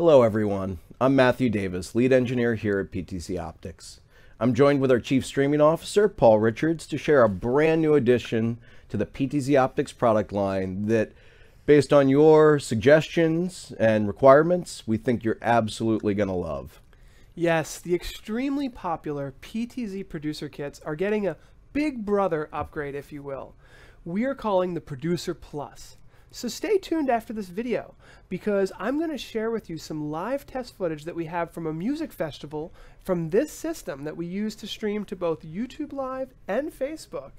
Hello, everyone. I'm Matthew Davis, lead engineer here at PTC Optics. I'm joined with our chief streaming officer, Paul Richards, to share a brand new addition to the PTC Optics product line that, based on your suggestions and requirements, we think you're absolutely going to love. Yes, the extremely popular PTZ producer kits are getting a big brother upgrade, if you will. We are calling the Producer Plus. So stay tuned after this video because I'm going to share with you some live test footage that we have from a music festival from this system that we use to stream to both YouTube Live and Facebook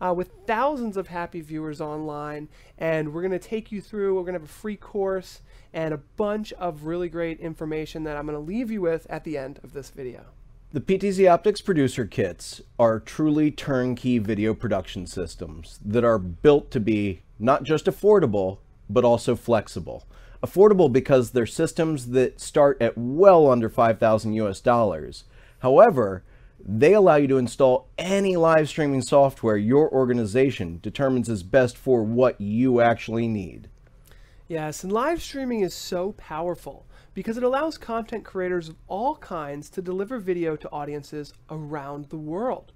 uh, with thousands of happy viewers online. And we're going to take you through, we're going to have a free course and a bunch of really great information that I'm going to leave you with at the end of this video. The PTZ Optics Producer Kits are truly turnkey video production systems that are built to be not just affordable, but also flexible. Affordable because they're systems that start at well under 5,000 US dollars. However, they allow you to install any live streaming software your organization determines is best for what you actually need. Yes, and live streaming is so powerful because it allows content creators of all kinds to deliver video to audiences around the world.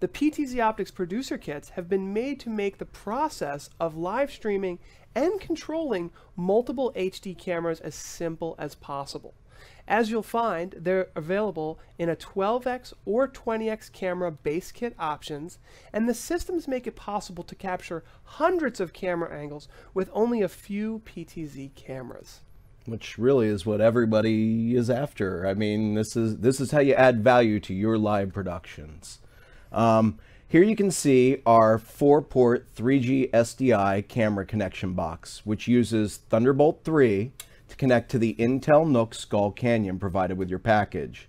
The PTZ Optics producer kits have been made to make the process of live streaming and controlling multiple HD cameras as simple as possible. As you'll find, they're available in a 12x or 20x camera base kit options, and the systems make it possible to capture hundreds of camera angles with only a few PTZ cameras. Which really is what everybody is after. I mean, this is this is how you add value to your live productions. Um, here you can see our four-port 3G SDI camera connection box, which uses Thunderbolt 3 to connect to the Intel Nook Skull Canyon provided with your package.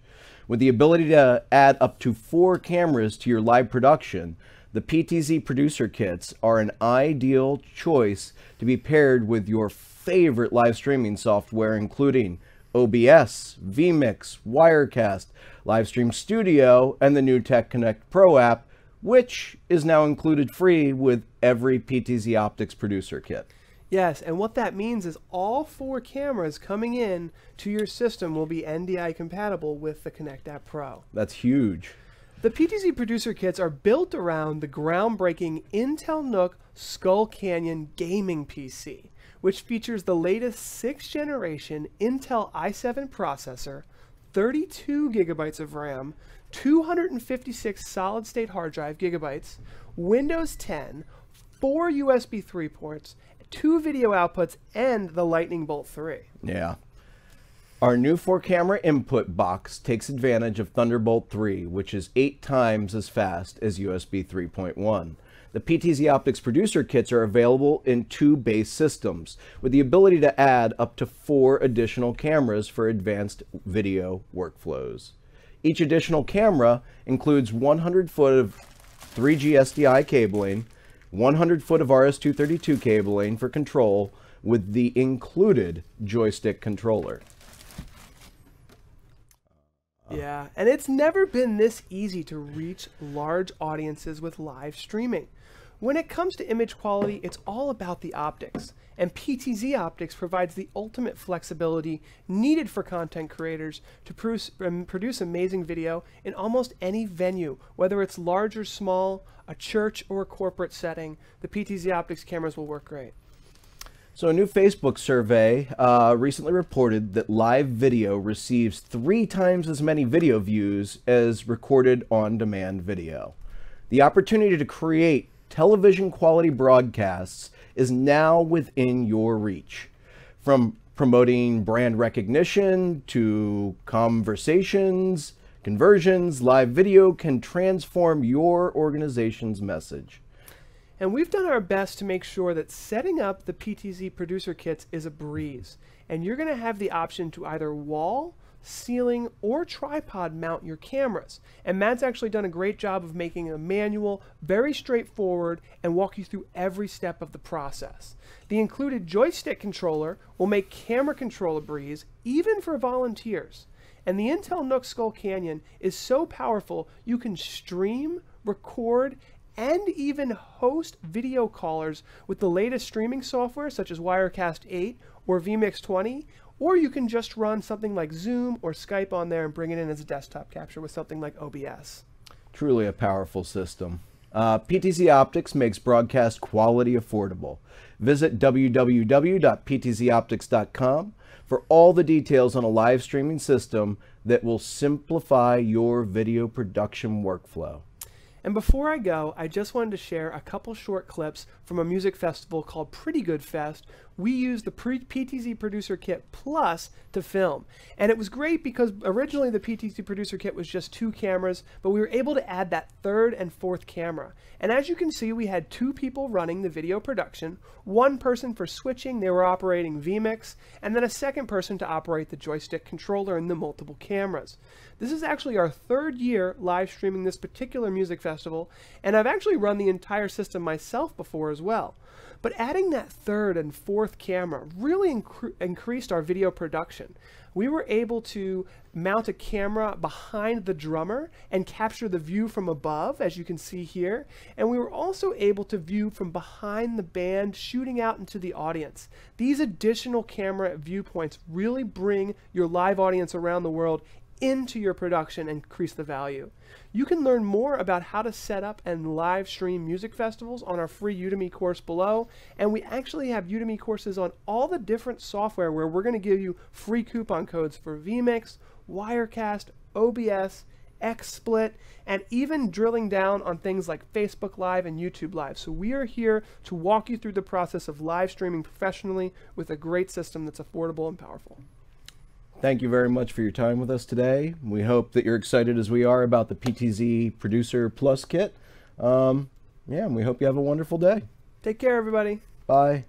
With the ability to add up to four cameras to your live production, the PTZ producer kits are an ideal choice to be paired with your favorite live streaming software, including OBS, vMix, Wirecast, Livestream Studio, and the new Tech Connect Pro app, which is now included free with every PTZ Optics producer kit. Yes, and what that means is all four cameras coming in to your system will be NDI compatible with the Connect App Pro. That's huge. The PTZ producer kits are built around the groundbreaking Intel Nook Skull Canyon gaming PC, which features the latest 6th generation Intel i7 processor, 32 gigabytes of RAM, 256 solid state hard drive gigabytes, Windows 10, four USB 3 ports, two video outputs and the Lightning Bolt 3. Yeah. Our new four camera input box takes advantage of Thunderbolt 3, which is eight times as fast as USB 3.1. The PTZ Optics producer kits are available in two base systems, with the ability to add up to four additional cameras for advanced video workflows. Each additional camera includes 100 foot of 3G SDI cabling, 100 foot of RS-232 cabling for control with the included joystick controller. Yeah, and it's never been this easy to reach large audiences with live streaming. When it comes to image quality, it's all about the optics, and PTZ Optics provides the ultimate flexibility needed for content creators to um, produce, amazing video in almost any venue, whether it's large or small, a church or a corporate setting, the PTZ Optics cameras will work great. So, a new Facebook survey uh, recently reported that live video receives three times as many video views as recorded on demand video. The opportunity to create television quality broadcasts is now within your reach. From promoting brand recognition to conversations, conversions, live video can transform your organization's message. And we've done our best to make sure that setting up the PTZ producer kits is a breeze. And you're going to have the option to either wall ceiling, or tripod mount your cameras. And Matt's actually done a great job of making a manual, very straightforward, and walk you through every step of the process. The included joystick controller will make camera control a breeze, even for volunteers. And the Intel Nook Skull Canyon is so powerful, you can stream, record, and even host video callers with the latest streaming software such as Wirecast 8 or vMix 20 or you can just run something like Zoom or Skype on there and bring it in as a desktop capture with something like OBS. Truly a powerful system. Uh, PTZ Optics makes broadcast quality affordable. Visit www.ptzoptics.com for all the details on a live streaming system that will simplify your video production workflow. And before I go, I just wanted to share a couple short clips from a music festival called Pretty Good Fest, we used the PTZ Producer Kit Plus to film. And it was great because originally the PTZ Producer Kit was just two cameras, but we were able to add that third and fourth camera. And as you can see, we had two people running the video production, one person for switching, they were operating vMix, and then a second person to operate the joystick controller and the multiple cameras. This is actually our third year live streaming this particular music festival, and I've actually run the entire system myself before as well. But adding that third and fourth camera really incre increased our video production. We were able to mount a camera behind the drummer and capture the view from above, as you can see here. And we were also able to view from behind the band shooting out into the audience. These additional camera viewpoints really bring your live audience around the world into your production and increase the value. You can learn more about how to set up and live stream music festivals on our free Udemy course below. And we actually have Udemy courses on all the different software where we're going to give you free coupon codes for vMix, Wirecast, OBS, XSplit, and even drilling down on things like Facebook Live and YouTube Live. So we are here to walk you through the process of live streaming professionally with a great system that's affordable and powerful. Thank you very much for your time with us today. We hope that you're excited as we are about the PTZ Producer Plus kit. Um, yeah, and we hope you have a wonderful day. Take care, everybody. Bye.